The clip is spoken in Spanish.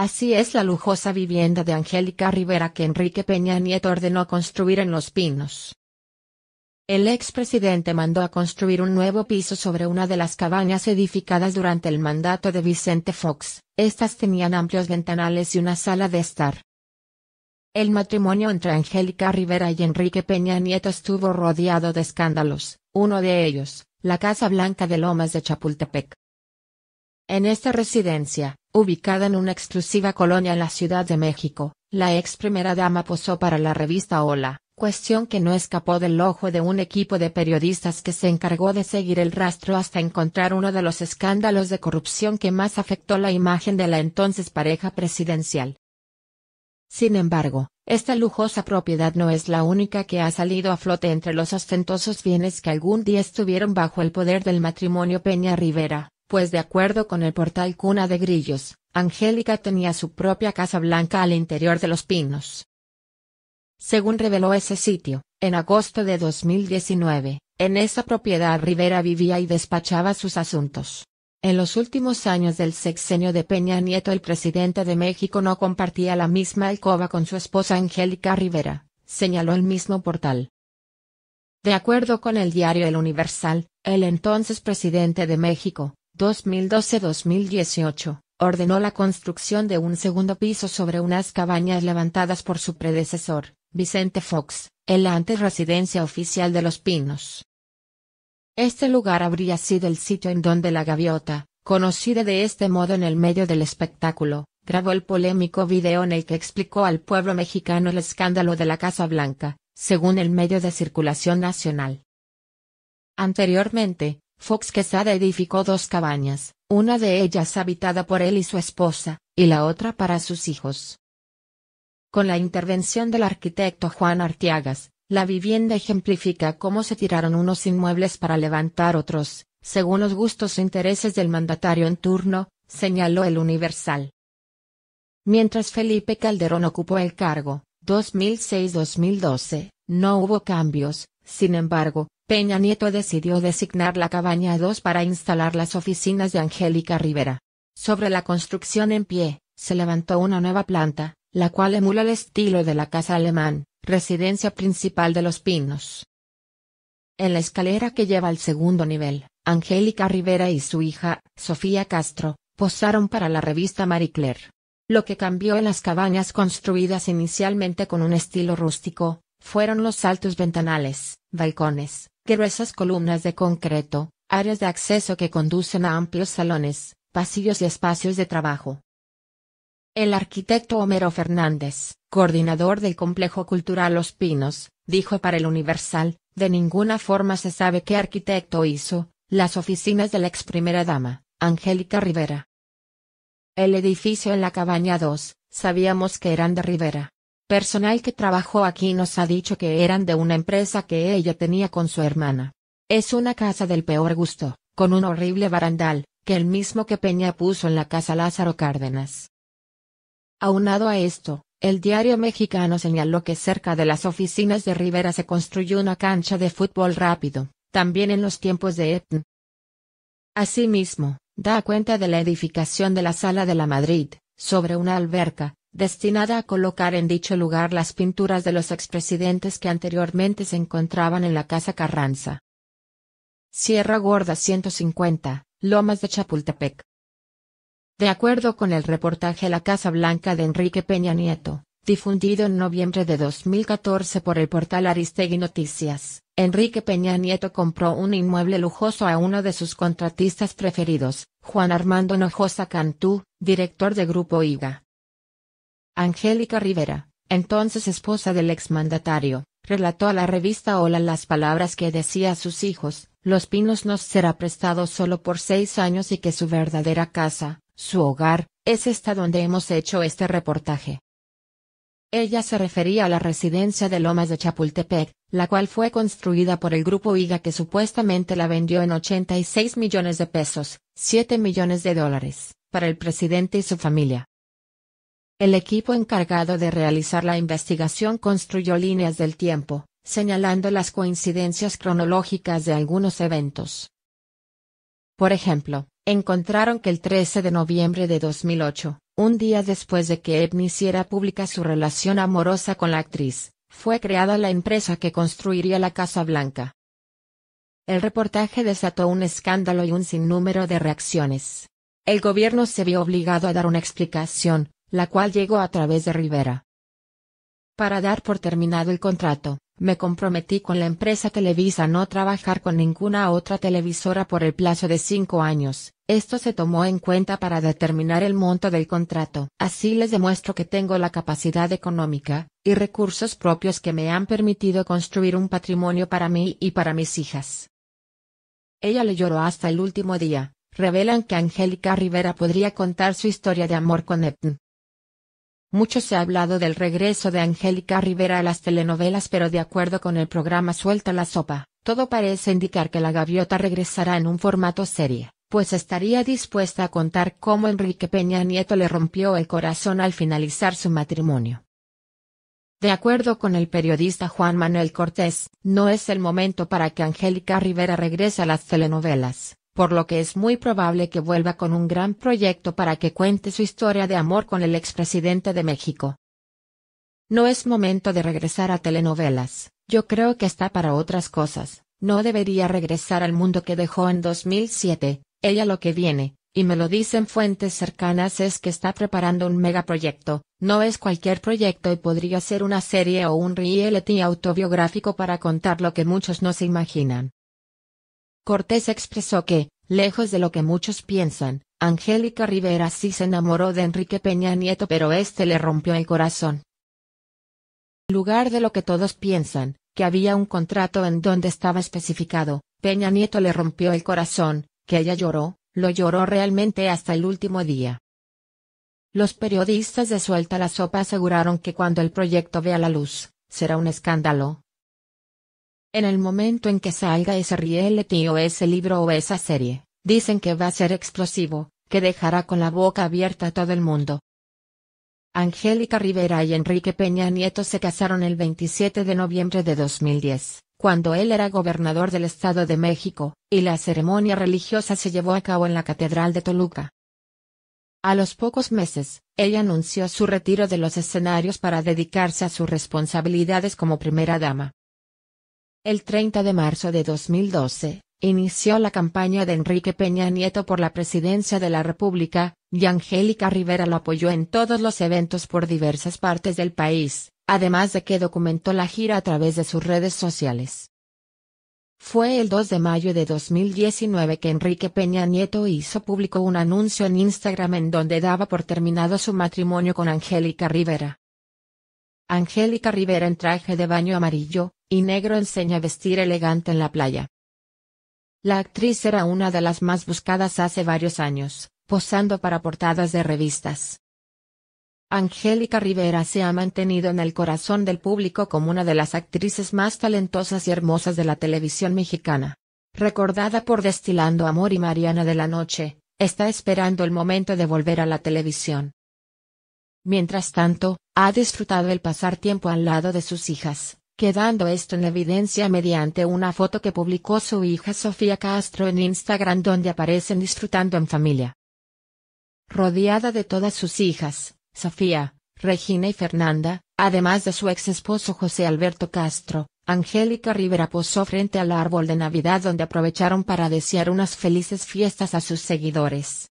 Así es la lujosa vivienda de Angélica Rivera que Enrique Peña Nieto ordenó construir en Los Pinos. El expresidente mandó a construir un nuevo piso sobre una de las cabañas edificadas durante el mandato de Vicente Fox. Estas tenían amplios ventanales y una sala de estar. El matrimonio entre Angélica Rivera y Enrique Peña Nieto estuvo rodeado de escándalos, uno de ellos, la Casa Blanca de Lomas de Chapultepec. En esta residencia, Ubicada en una exclusiva colonia en la Ciudad de México, la ex primera dama posó para la revista Hola, cuestión que no escapó del ojo de un equipo de periodistas que se encargó de seguir el rastro hasta encontrar uno de los escándalos de corrupción que más afectó la imagen de la entonces pareja presidencial. Sin embargo, esta lujosa propiedad no es la única que ha salido a flote entre los ostentosos bienes que algún día estuvieron bajo el poder del matrimonio Peña Rivera, pues de acuerdo con el portal Cuna de Grillos, Angélica tenía su propia casa blanca al interior de Los Pinos. Según reveló ese sitio, en agosto de 2019, en esa propiedad Rivera vivía y despachaba sus asuntos. En los últimos años del sexenio de Peña Nieto el presidente de México no compartía la misma alcoba con su esposa Angélica Rivera, señaló el mismo portal. De acuerdo con el diario El Universal, el entonces presidente de México, 2012-2018, ordenó la construcción de un segundo piso sobre unas cabañas levantadas por su predecesor, Vicente Fox, en la antes residencia oficial de Los Pinos. Este lugar habría sido el sitio en donde la gaviota, conocida de este modo en el medio del espectáculo, grabó el polémico video en el que explicó al pueblo mexicano el escándalo de la Casa Blanca, según el medio de circulación nacional. Anteriormente, Fox Quesada edificó dos cabañas, una de ellas habitada por él y su esposa, y la otra para sus hijos. Con la intervención del arquitecto Juan Artiagas, la vivienda ejemplifica cómo se tiraron unos inmuebles para levantar otros, según los gustos e intereses del mandatario en turno, señaló el Universal. Mientras Felipe Calderón ocupó el cargo, 2006-2012, no hubo cambios, sin embargo, Peña Nieto decidió designar la cabaña 2 para instalar las oficinas de Angélica Rivera. Sobre la construcción en pie, se levantó una nueva planta, la cual emula el estilo de la casa alemán, residencia principal de los pinos. En la escalera que lleva al segundo nivel, Angélica Rivera y su hija, Sofía Castro, posaron para la revista Marie Claire. Lo que cambió en las cabañas construidas inicialmente con un estilo rústico, fueron los altos ventanales, balcones, gruesas columnas de concreto, áreas de acceso que conducen a amplios salones, pasillos y espacios de trabajo. El arquitecto Homero Fernández, coordinador del complejo cultural Los Pinos, dijo para el Universal, de ninguna forma se sabe qué arquitecto hizo, las oficinas de la ex primera dama, Angélica Rivera. El edificio en la cabaña 2, sabíamos que eran de Rivera personal que trabajó aquí nos ha dicho que eran de una empresa que ella tenía con su hermana. Es una casa del peor gusto, con un horrible barandal, que el mismo que Peña puso en la casa Lázaro Cárdenas. Aunado a esto, el diario mexicano señaló que cerca de las oficinas de Rivera se construyó una cancha de fútbol rápido, también en los tiempos de Etn. Asimismo, da cuenta de la edificación de la Sala de la Madrid, sobre una alberca, destinada a colocar en dicho lugar las pinturas de los expresidentes que anteriormente se encontraban en la Casa Carranza. Sierra Gorda 150, Lomas de Chapultepec. De acuerdo con el reportaje La Casa Blanca de Enrique Peña Nieto, difundido en noviembre de 2014 por el portal Aristegui Noticias, Enrique Peña Nieto compró un inmueble lujoso a uno de sus contratistas preferidos, Juan Armando Nojosa Cantú, director de Grupo IGA. Angélica Rivera, entonces esposa del exmandatario, relató a la revista Hola las palabras que decía a sus hijos, Los Pinos nos será prestado solo por seis años y que su verdadera casa, su hogar, es esta donde hemos hecho este reportaje. Ella se refería a la residencia de Lomas de Chapultepec, la cual fue construida por el grupo IGA que supuestamente la vendió en 86 millones de pesos, 7 millones de dólares, para el presidente y su familia. El equipo encargado de realizar la investigación construyó líneas del tiempo, señalando las coincidencias cronológicas de algunos eventos. Por ejemplo, encontraron que el 13 de noviembre de 2008, un día después de que Ebni hiciera pública su relación amorosa con la actriz, fue creada la empresa que construiría la Casa Blanca. El reportaje desató un escándalo y un sinnúmero de reacciones. El gobierno se vio obligado a dar una explicación, la cual llegó a través de Rivera. Para dar por terminado el contrato, me comprometí con la empresa Televisa no trabajar con ninguna otra televisora por el plazo de cinco años. Esto se tomó en cuenta para determinar el monto del contrato. Así les demuestro que tengo la capacidad económica y recursos propios que me han permitido construir un patrimonio para mí y para mis hijas. Ella le lloró hasta el último día. Revelan que Angélica Rivera podría contar su historia de amor con Epton. Mucho se ha hablado del regreso de Angélica Rivera a las telenovelas pero de acuerdo con el programa Suelta la Sopa, todo parece indicar que la gaviota regresará en un formato serie, pues estaría dispuesta a contar cómo Enrique Peña Nieto le rompió el corazón al finalizar su matrimonio. De acuerdo con el periodista Juan Manuel Cortés, no es el momento para que Angélica Rivera regrese a las telenovelas, por lo que es muy probable que vuelva con un gran proyecto para que cuente su historia de amor con el expresidente de México. No es momento de regresar a telenovelas, yo creo que está para otras cosas, no debería regresar al mundo que dejó en 2007, ella lo que viene, y me lo dicen fuentes cercanas es que está preparando un megaproyecto, no es cualquier proyecto y podría ser una serie o un reality autobiográfico para contar lo que muchos no se imaginan. Cortés expresó que, lejos de lo que muchos piensan, Angélica Rivera sí se enamoró de Enrique Peña Nieto pero este le rompió el corazón. En Lugar de lo que todos piensan, que había un contrato en donde estaba especificado, Peña Nieto le rompió el corazón, que ella lloró, lo lloró realmente hasta el último día. Los periodistas de Suelta la Sopa aseguraron que cuando el proyecto vea la luz, será un escándalo, en el momento en que salga ese reality o ese libro o esa serie, dicen que va a ser explosivo, que dejará con la boca abierta a todo el mundo. Angélica Rivera y Enrique Peña Nieto se casaron el 27 de noviembre de 2010, cuando él era gobernador del Estado de México, y la ceremonia religiosa se llevó a cabo en la Catedral de Toluca. A los pocos meses, ella anunció su retiro de los escenarios para dedicarse a sus responsabilidades como primera dama. El 30 de marzo de 2012, inició la campaña de Enrique Peña Nieto por la presidencia de la República, y Angélica Rivera lo apoyó en todos los eventos por diversas partes del país, además de que documentó la gira a través de sus redes sociales. Fue el 2 de mayo de 2019 que Enrique Peña Nieto hizo público un anuncio en Instagram en donde daba por terminado su matrimonio con Angélica Rivera. Angélica Rivera en traje de baño amarillo, y negro enseña vestir elegante en la playa. La actriz era una de las más buscadas hace varios años, posando para portadas de revistas. Angélica Rivera se ha mantenido en el corazón del público como una de las actrices más talentosas y hermosas de la televisión mexicana. Recordada por Destilando Amor y Mariana de la Noche, está esperando el momento de volver a la televisión. Mientras tanto, ha disfrutado el pasar tiempo al lado de sus hijas, quedando esto en evidencia mediante una foto que publicó su hija Sofía Castro en Instagram donde aparecen disfrutando en familia. Rodeada de todas sus hijas, Sofía, Regina y Fernanda, además de su ex esposo José Alberto Castro, Angélica Rivera posó frente al árbol de Navidad donde aprovecharon para desear unas felices fiestas a sus seguidores.